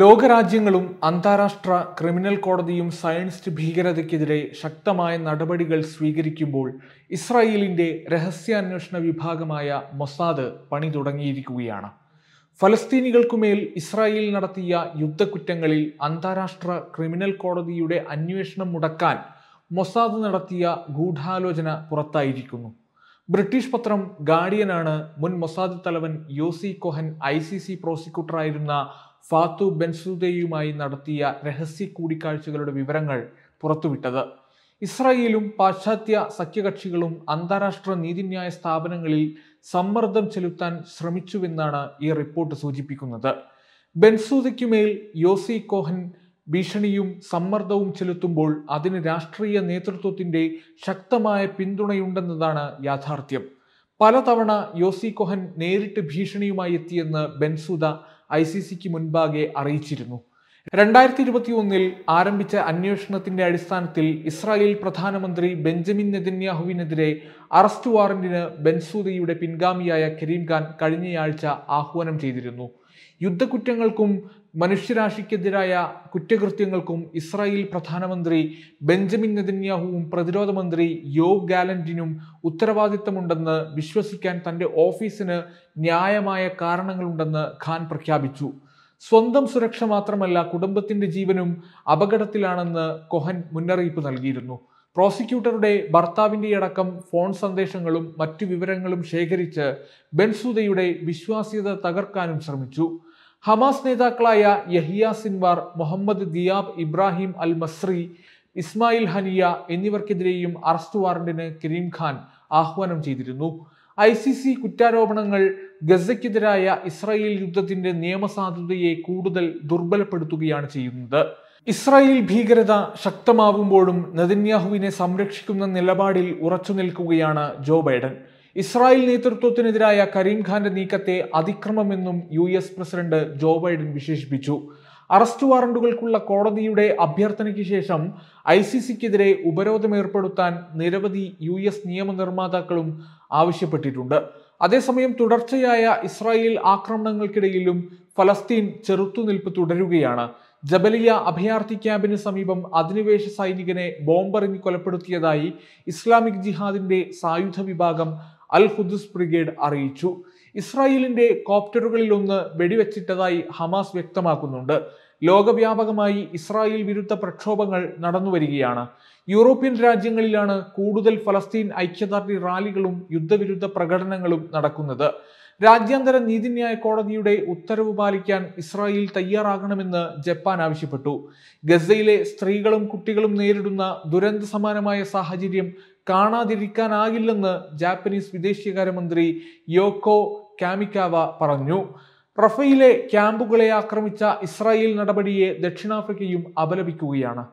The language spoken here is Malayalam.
ലോകരാജ്യങ്ങളും അന്താരാഷ്ട്ര ക്രിമിനൽ കോടതിയും സയൻസ്റ്റ് ഭീകരതയ്ക്കെതിരെ ശക്തമായ നടപടികൾ സ്വീകരിക്കുമ്പോൾ ഇസ്രായേലിന്റെ രഹസ്യാന്വേഷണ വിഭാഗമായ മൊസാദ് പണി തുടങ്ങിയിരിക്കുകയാണ് ഫലസ്തീനികൾക്കുമേൽ ഇസ്രായേൽ നടത്തിയ യുദ്ധക്കുറ്റങ്ങളിൽ അന്താരാഷ്ട്ര ക്രിമിനൽ കോടതിയുടെ അന്വേഷണം മുടക്കാൻ മൊസാദ് നടത്തിയ ഗൂഢാലോചന പുറത്തായിരിക്കുന്നു ബ്രിട്ടീഷ് പത്രം ഗാർഡിയനാണ് മുൻ മൊസാദ് തലവൻ Yossi Cohen I C C പ്രോസിക്യൂട്ടറായിരുന്ന ഫാത്തു ബെൻസുദയുമായി നടത്തിയ രഹസ്യ കൂടിക്കാഴ്ചകളുടെ വിവരങ്ങൾ പുറത്തുവിട്ടത് ഇസ്രായേലും പാശ്ചാത്യ സഖ്യകക്ഷികളും അന്താരാഷ്ട്ര നീതിന്യായ സ്ഥാപനങ്ങളിൽ സമ്മർദ്ദം ചെലുത്താൻ ശ്രമിച്ചുവെന്നാണ് ഈ റിപ്പോർട്ട് സൂചിപ്പിക്കുന്നത് ബെൻസൂദയ്ക്കുമേൽ യോസി കോഹൻ ഭീഷണിയും സമ്മർദ്ദവും ചെലുത്തുമ്പോൾ അതിന് രാഷ്ട്രീയ നേതൃത്വത്തിന്റെ ശക്തമായ പിന്തുണയുണ്ടെന്നതാണ് യാഥാർത്ഥ്യം പലതവണ യോസി കോഹൻ നേരിട്ട് ഭീഷണിയുമായി എത്തിയെന്ന് ബെൻസുദ ഐ സി സിക്ക് മുൻപാകെ അറിയിച്ചിരുന്നു രണ്ടായിരത്തി ഇരുപത്തി ഒന്നിൽ ആരംഭിച്ച അന്വേഷണത്തിന്റെ അടിസ്ഥാനത്തിൽ ഇസ്രായേൽ പ്രധാനമന്ത്രി ബെഞ്ചമിൻ നെതന്യാഹുവിനെതിരെ അറസ്റ്റ് വാറന്റിന് ബെൻസൂദയുടെ പിൻഗാമിയായ കരീം ഖാൻ കഴിഞ്ഞയാഴ്ച ആഹ്വാനം ചെയ്തിരുന്നു യുദ്ധക്കുറ്റങ്ങൾക്കും മനുഷ്യരാശിക്കെതിരായ കുറ്റകൃത്യങ്ങൾക്കും ഇസ്രായേൽ പ്രധാനമന്ത്രി ബെഞ്ചമിൻ നെതന്യാഹുവും പ്രതിരോധ മന്ത്രി യോവ് ഗാലന്റിനും ഉത്തരവാദിത്തമുണ്ടെന്ന് വിശ്വസിക്കാൻ തന്റെ ഓഫീസിന് ന്യായമായ കാരണങ്ങളുണ്ടെന്ന് ഖാൻ പ്രഖ്യാപിച്ചു സ്വന്തം സുരക്ഷ മാത്രമല്ല കുടുംബത്തിന്റെ ജീവനും അപകടത്തിലാണെന്ന് കൊഹൻ മുന്നറിയിപ്പ് നൽകിയിരുന്നു പ്രോസിക്യൂട്ടറുടെ ഭർത്താവിൻ്റെ അടക്കം ഫോൺ സന്ദേശങ്ങളും മറ്റു വിവരങ്ങളും ശേഖരിച്ച് ബെൻസൂദയുടെ വിശ്വാസ്യത തകർക്കാനും ശ്രമിച്ചു ഹമാസ് നേതാക്കളായ Yahya Sinwar Mohammed Diab Ibrahim Al Masri Ismail Haniyeh എന്നിവർക്കെതിരെയും അറസ്റ്റ് വാറണ്ടിന് കരീം ഖാൻ ആഹ്വാനം ചെയ്തിരുന്നു ഐ സി സി കുറ്റാരോപണങ്ങൾ ഗസയ്ക്കെതിരായ ഇസ്രായേൽ യുദ്ധത്തിന്റെ നിയമസാധുതയെ കൂടുതൽ ദുർബലപ്പെടുത്തുകയാണ് ചെയ്യുന്നത് ഇസ്രായേൽ ഭീകരത ശക്തമാകുമ്പോഴും നെതന്യാഹുവിനെ സംരക്ഷിക്കുന്ന നിലപാടിൽ ഉറച്ചു നിൽക്കുകയാണ് ജോ ബൈഡൻ ഇസ്രായേൽ നേതൃത്വത്തിനെതിരായ കരീം നീക്കത്തെ അതിക്രമമെന്നും U S president Joe Biden വിശേഷിപ്പിച്ചു അറസ്റ്റ് വാറണ്ടുകൾക്കുള്ള കോടതിയുടെ അഭ്യർത്ഥനയ്ക്ക് ശേഷം ഐ സി സിക്കെതിരെ ഉപരോധം ഏർപ്പെടുത്താൻ നിരവധി യു എസ് നിയമനിർമ്മാതാക്കളും ആവശ്യപ്പെട്ടിട്ടുണ്ട് അതേസമയം തുടർച്ചയായ ഇസ്രായേൽ ആക്രമണങ്ങൾക്കിടയിലും ഫലസ്തീൻ ചെറുത്തുനിൽപ്പ് തുടരുകയാണ് ജബലിയ അഭയാർത്ഥി ക്യാമ്പിന് സമീപം അധിനിവേശ സൈനികനെ ബോംബെറിഞ്ഞ് കൊലപ്പെടുത്തിയതായി ഇസ്ലാമിക് ജിഹാദിന്റെ സായുധ വിഭാഗം അൽ ഹുദുസ് ബ്രിഗേഡ് അറിയിച്ചു ഇസ്രായേലിന്റെ കോപ്റ്ററുകളിൽ ഒന്ന് വെടിവെച്ചിട്ടതായി ഹമാസ് വ്യക്തമാക്കുന്നുണ്ട് ലോകവ്യാപകമായി ഇസ്രായേൽ വിരുദ്ധ പ്രക്ഷോഭങ്ങൾ നടന്നുവരികയാണ് യൂറോപ്യൻ രാജ്യങ്ങളിലാണ് കൂടുതൽ ഫലസ്തീൻ ഐക്യദാർഢ്യ റാലികളും യുദ്ധവിരുദ്ധ പ്രകടനങ്ങളും നടക്കുന്നത് രാജ്യാന്തര നീതിന്യായ കോടതിയുടെ ഉത്തരവ് പാലിക്കാൻ ഇസ്രായേൽ തയ്യാറാകണമെന്ന് ജപ്പാൻ ആവശ്യപ്പെട്ടു ഗസയിലെ സ്ത്രീകളും കുട്ടികളും നേരിടുന്ന ദുരന്ത സമാനമായ സാഹചര്യം കാണാതിരിക്കാനാകില്ലെന്ന് ജാപ്പനീസ് വിദേശകാര്യമന്ത്രി യോക്കോ കാമിക്കാവ പറഞ്ഞു റഫയിലെ ക്യാമ്പുകളെ ആക്രമിച്ച ഇസ്രായേൽ നടപടിയെ ദക്ഷിണാഫ്രിക്കയും അപലപിക്കുകയാണ്